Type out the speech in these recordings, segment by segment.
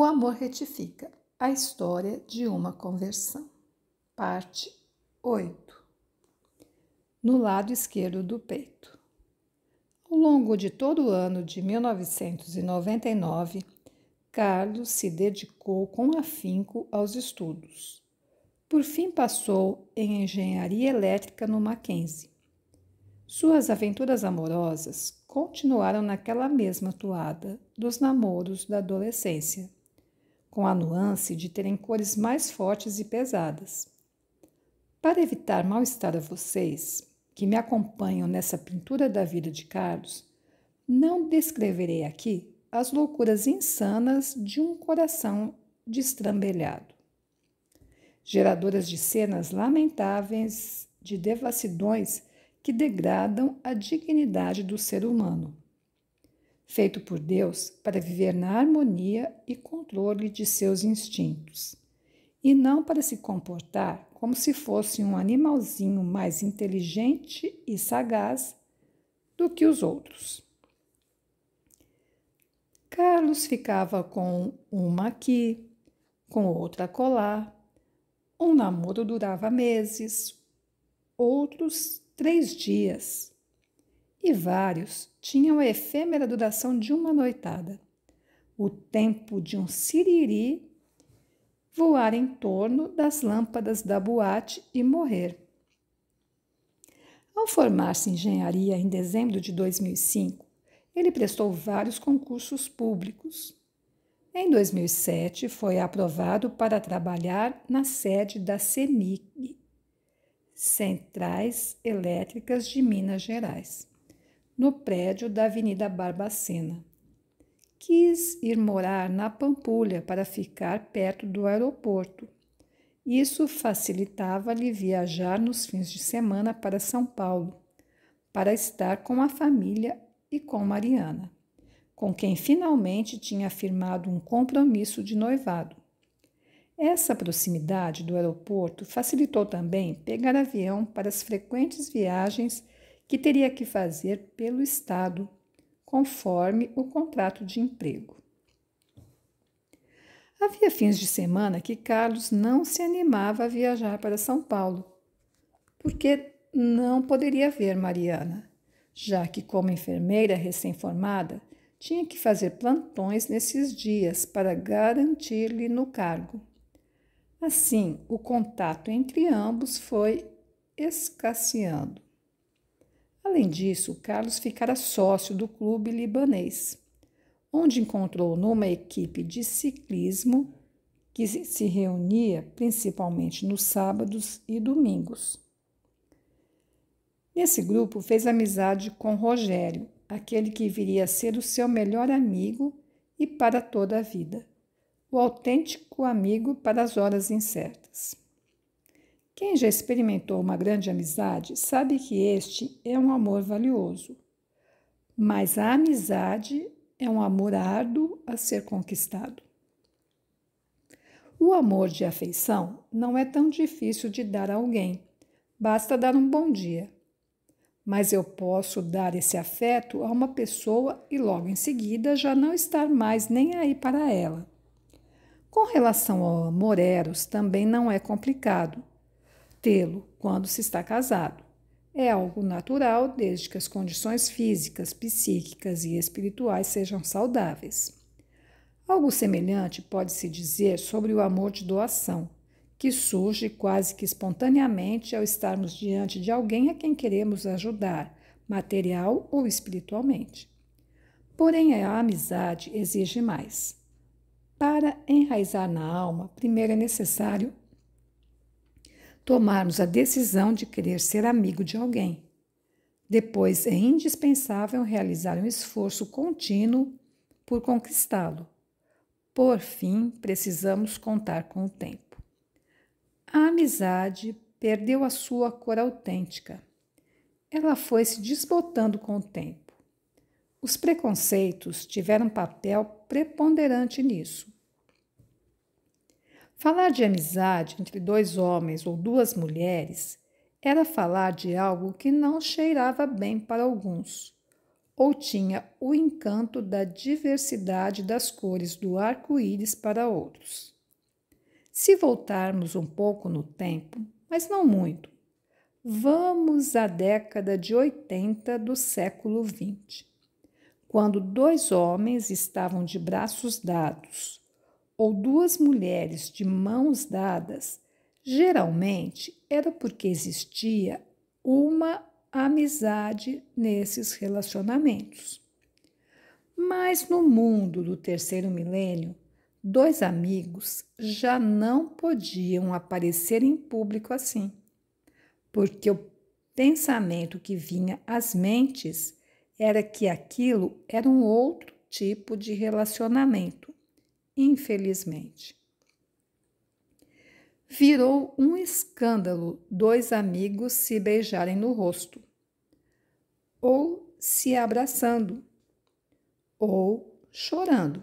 O amor retifica a história de uma conversão. Parte 8. No lado esquerdo do peito. Ao longo de todo o ano de 1999, Carlos se dedicou com afinco aos estudos. Por fim, passou em engenharia elétrica no Mackenzie. Suas aventuras amorosas continuaram naquela mesma toada dos namoros da adolescência com a nuance de terem cores mais fortes e pesadas. Para evitar mal-estar a vocês, que me acompanham nessa pintura da vida de Carlos, não descreverei aqui as loucuras insanas de um coração destrambelhado. Geradoras de cenas lamentáveis, de devassidões que degradam a dignidade do ser humano feito por Deus para viver na harmonia e controle de seus instintos, e não para se comportar como se fosse um animalzinho mais inteligente e sagaz do que os outros. Carlos ficava com uma aqui, com outra colar. Um namoro durava meses, outros três dias e vários tinham a efêmera duração de uma noitada, o tempo de um siriri voar em torno das lâmpadas da boate e morrer. Ao formar-se em engenharia em dezembro de 2005, ele prestou vários concursos públicos. Em 2007, foi aprovado para trabalhar na sede da CEMIG, Centrais Elétricas de Minas Gerais no prédio da Avenida Barbacena. Quis ir morar na Pampulha para ficar perto do aeroporto. Isso facilitava-lhe viajar nos fins de semana para São Paulo, para estar com a família e com Mariana, com quem finalmente tinha afirmado um compromisso de noivado. Essa proximidade do aeroporto facilitou também pegar avião para as frequentes viagens que teria que fazer pelo Estado, conforme o contrato de emprego. Havia fins de semana que Carlos não se animava a viajar para São Paulo, porque não poderia ver Mariana, já que, como enfermeira recém-formada, tinha que fazer plantões nesses dias para garantir-lhe no cargo. Assim, o contato entre ambos foi escasseando. Além disso, Carlos ficara sócio do clube libanês, onde encontrou numa equipe de ciclismo que se reunia principalmente nos sábados e domingos. Nesse grupo fez amizade com Rogério, aquele que viria a ser o seu melhor amigo e para toda a vida, o autêntico amigo para as horas incertas. Quem já experimentou uma grande amizade sabe que este é um amor valioso. Mas a amizade é um amor árduo a ser conquistado. O amor de afeição não é tão difícil de dar a alguém, basta dar um bom dia. Mas eu posso dar esse afeto a uma pessoa e logo em seguida já não estar mais nem aí para ela. Com relação ao amor Eros, também não é complicado tê-lo quando se está casado. É algo natural desde que as condições físicas, psíquicas e espirituais sejam saudáveis. Algo semelhante pode-se dizer sobre o amor de doação, que surge quase que espontaneamente ao estarmos diante de alguém a quem queremos ajudar, material ou espiritualmente. Porém, a amizade exige mais. Para enraizar na alma, primeiro é necessário tomarmos a decisão de querer ser amigo de alguém. Depois é indispensável realizar um esforço contínuo por conquistá-lo. Por fim, precisamos contar com o tempo. A amizade perdeu a sua cor autêntica. Ela foi se desbotando com o tempo. Os preconceitos tiveram papel preponderante nisso. Falar de amizade entre dois homens ou duas mulheres era falar de algo que não cheirava bem para alguns, ou tinha o encanto da diversidade das cores do arco-íris para outros. Se voltarmos um pouco no tempo, mas não muito, vamos à década de 80 do século 20, quando dois homens estavam de braços dados ou duas mulheres de mãos dadas, geralmente era porque existia uma amizade nesses relacionamentos. Mas no mundo do terceiro milênio, dois amigos já não podiam aparecer em público assim, porque o pensamento que vinha às mentes era que aquilo era um outro tipo de relacionamento infelizmente. Virou um escândalo dois amigos se beijarem no rosto, ou se abraçando, ou chorando.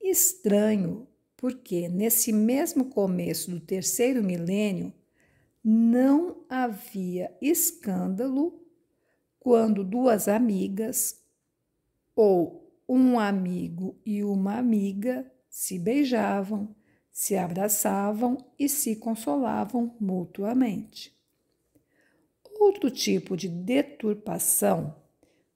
Estranho, porque nesse mesmo começo do terceiro milênio não havia escândalo quando duas amigas ou um amigo e uma amiga se beijavam, se abraçavam e se consolavam mutuamente. Outro tipo de deturpação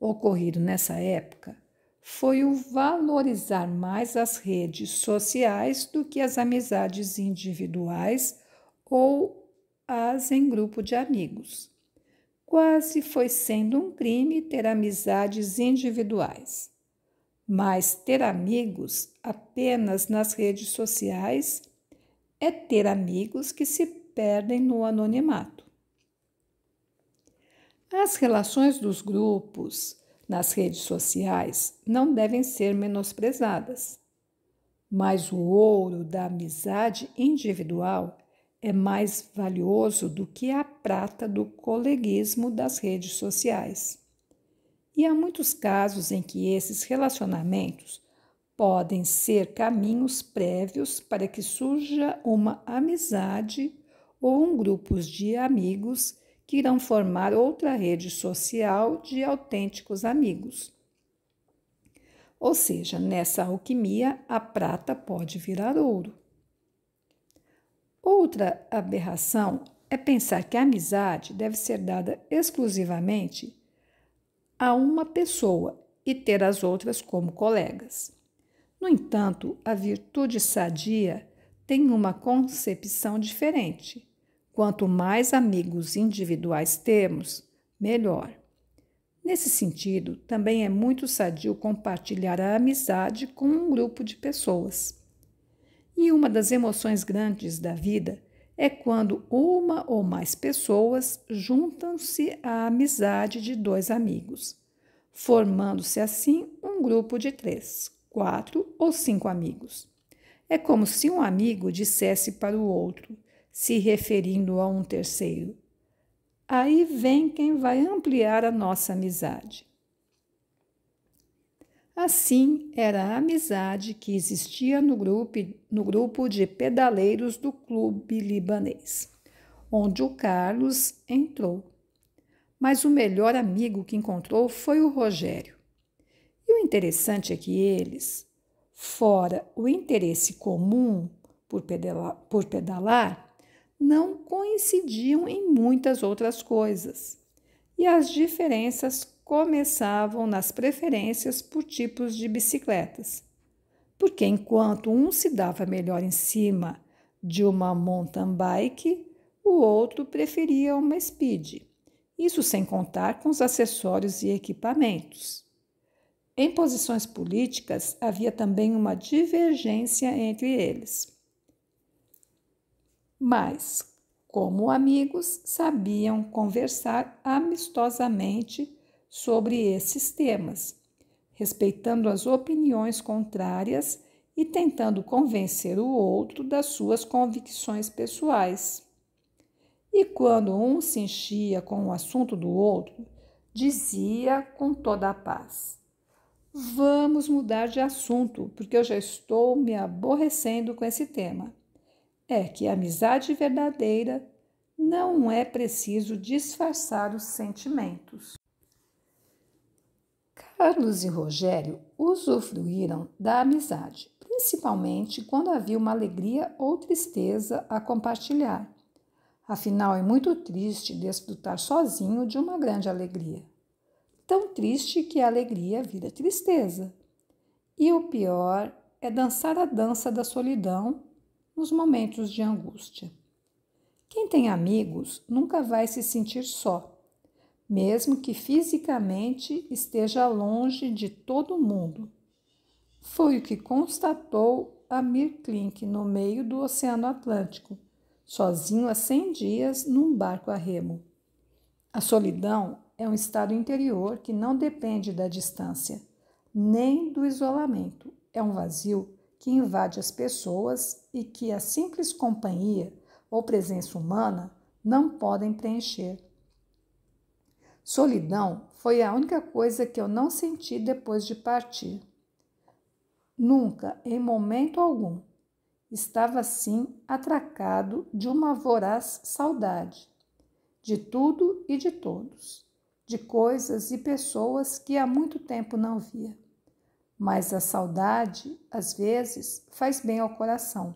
ocorrido nessa época foi o valorizar mais as redes sociais do que as amizades individuais ou as em grupo de amigos. Quase foi sendo um crime ter amizades individuais. Mas ter amigos apenas nas redes sociais é ter amigos que se perdem no anonimato. As relações dos grupos nas redes sociais não devem ser menosprezadas, mas o ouro da amizade individual é mais valioso do que a prata do coleguismo das redes sociais e há muitos casos em que esses relacionamentos podem ser caminhos prévios para que surja uma amizade ou um grupo de amigos que irão formar outra rede social de autênticos amigos. Ou seja, nessa alquimia, a prata pode virar ouro. Outra aberração é pensar que a amizade deve ser dada exclusivamente a uma pessoa e ter as outras como colegas. No entanto, a virtude sadia tem uma concepção diferente. Quanto mais amigos individuais temos, melhor. Nesse sentido, também é muito sadio compartilhar a amizade com um grupo de pessoas. E uma das emoções grandes da vida é quando uma ou mais pessoas juntam-se à amizade de dois amigos, formando-se assim um grupo de três, quatro ou cinco amigos. É como se um amigo dissesse para o outro, se referindo a um terceiro: Aí vem quem vai ampliar a nossa amizade. Assim era a amizade que existia no grupo, no grupo de pedaleiros do clube libanês, onde o Carlos entrou. Mas o melhor amigo que encontrou foi o Rogério. E o interessante é que eles, fora o interesse comum por pedalar, por pedalar não coincidiam em muitas outras coisas. E as diferenças começavam nas preferências por tipos de bicicletas. Porque enquanto um se dava melhor em cima de uma mountain bike, o outro preferia uma speed. Isso sem contar com os acessórios e equipamentos. Em posições políticas, havia também uma divergência entre eles. Mas, como amigos, sabiam conversar amistosamente sobre esses temas, respeitando as opiniões contrárias e tentando convencer o outro das suas convicções pessoais. E quando um se enchia com o assunto do outro, dizia com toda a paz: Vamos mudar de assunto, porque eu já estou me aborrecendo com esse tema. É que a amizade verdadeira não é preciso disfarçar os sentimentos. Carlos e Rogério usufruíram da amizade, principalmente quando havia uma alegria ou tristeza a compartilhar. Afinal, é muito triste desfrutar sozinho de uma grande alegria. Tão triste que a alegria vira tristeza. E o pior é dançar a dança da solidão nos momentos de angústia. Quem tem amigos nunca vai se sentir só mesmo que fisicamente esteja longe de todo mundo. Foi o que constatou Amir Klink no meio do Oceano Atlântico, sozinho há 100 dias num barco a remo. A solidão é um estado interior que não depende da distância, nem do isolamento. É um vazio que invade as pessoas e que a simples companhia ou presença humana não podem preencher Solidão foi a única coisa que eu não senti depois de partir. Nunca, em momento algum, estava assim atracado de uma voraz saudade, de tudo e de todos, de coisas e pessoas que há muito tempo não via. Mas a saudade, às vezes, faz bem ao coração,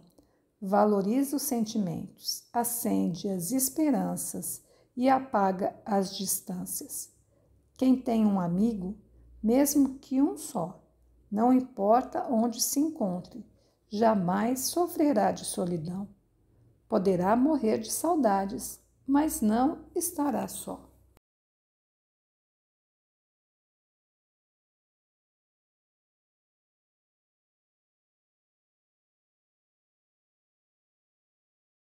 valoriza os sentimentos, acende as esperanças e apaga as distâncias. Quem tem um amigo, mesmo que um só, não importa onde se encontre, jamais sofrerá de solidão. Poderá morrer de saudades, mas não estará só.